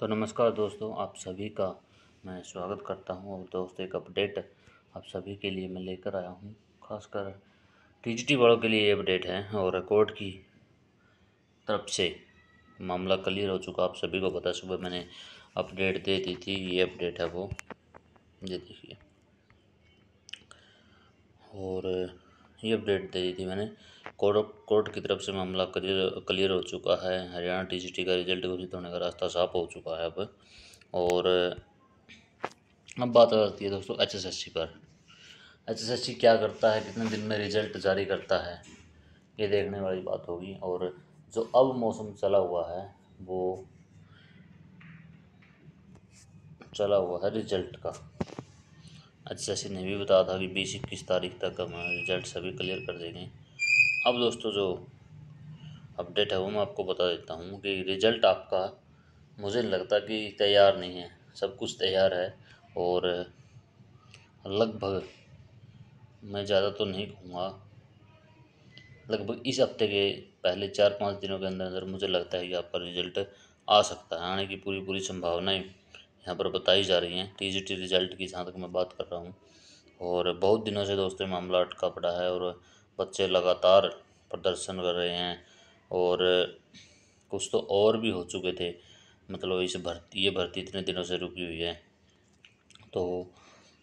तो नमस्कार दोस्तों आप सभी का मैं स्वागत करता हूं और दोस्तों एक अपडेट आप सभी के लिए मैं लेकर आया हूं खासकर टीजीटी वालों के लिए ये अपडेट है और कोर्ट की तरफ से मामला क्लियर हो चुका आप सभी को पता सुबह मैंने अपडेट दे दी थी ये अपडेट है वो ये देखिए और ये अपडेट दे दी थी मैंने कोर्ट कोर्ट की तरफ से मामला क्लियर क्लियर हो चुका है हरियाणा टीजीटी का रिजल्ट घोषित होने का रास्ता साफ हो चुका है अब और अब बात आ जाती है दोस्तों एचएसएससी पर एचएसएससी क्या करता है कितने दिन में रिजल्ट जारी करता है ये देखने वाली बात होगी और जो अब मौसम चला हुआ है वो चला हुआ है रिजल्ट का अच्छा से ने भी बताया था कि बीस इक्कीस तारीख तक हम रिजल्ट सभी क्लियर कर देंगे अब दोस्तों जो अपडेट है वो मैं आपको बता देता हूँ कि रिजल्ट आपका मुझे लगता कि तैयार नहीं है सब कुछ तैयार है और लगभग मैं ज़्यादा तो नहीं कहूँगा लगभग इस हफ्ते के पहले चार पाँच दिनों के अंदर अंदर मुझे लगता है कि आपका रिजल्ट आ सकता है आने की पूरी पूरी संभावनाएं यहाँ पर बताई जा रही हैं टी रिजल्ट की जहाँ तक मैं बात कर रहा हूँ और बहुत दिनों से दोस्तों मामला अटका पड़ा है और बच्चे लगातार प्रदर्शन कर रहे हैं और कुछ तो और भी हो चुके थे मतलब इस भर्ती ये भर्ती इतने दिनों से रुकी हुई है तो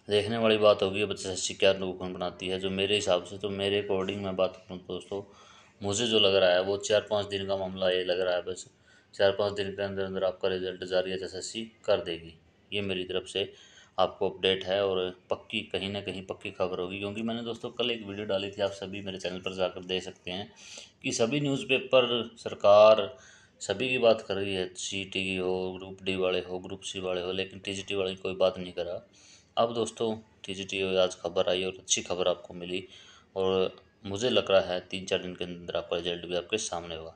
देखने वाली बात होगी बच्चे से क्या निरूपण बनाती है जो मेरे हिसाब से तो मेरे अकॉर्डिंग मैं बात करूँ दोस्तों मुझे जो लग रहा है वो चार पाँच दिन का मामला ये लग रहा है बस चार पाँच दिन के अंदर अंदर आपका रिज़ल्ट जारी एच एस एस सी कर देगी ये मेरी तरफ से आपको अपडेट है और पक्की कहीं ना कहीं पक्की खबर होगी क्योंकि मैंने दोस्तों कल एक वीडियो डाली थी आप सभी मेरे चैनल पर जाकर देख सकते हैं कि सभी न्यूज़पेपर सरकार सभी की बात कर रही है सी टी हो ग्रुप डी वाले हो ग्रुप सी वाले हो लेकिन टी जी टी वाले कोई बात नहीं करा अब दोस्तों टी जी टी आज खबर आई और अच्छी खबर आपको मिली और मुझे लग रहा है तीन चार दिन के अंदर आपका रिजल्ट भी आपके सामने होगा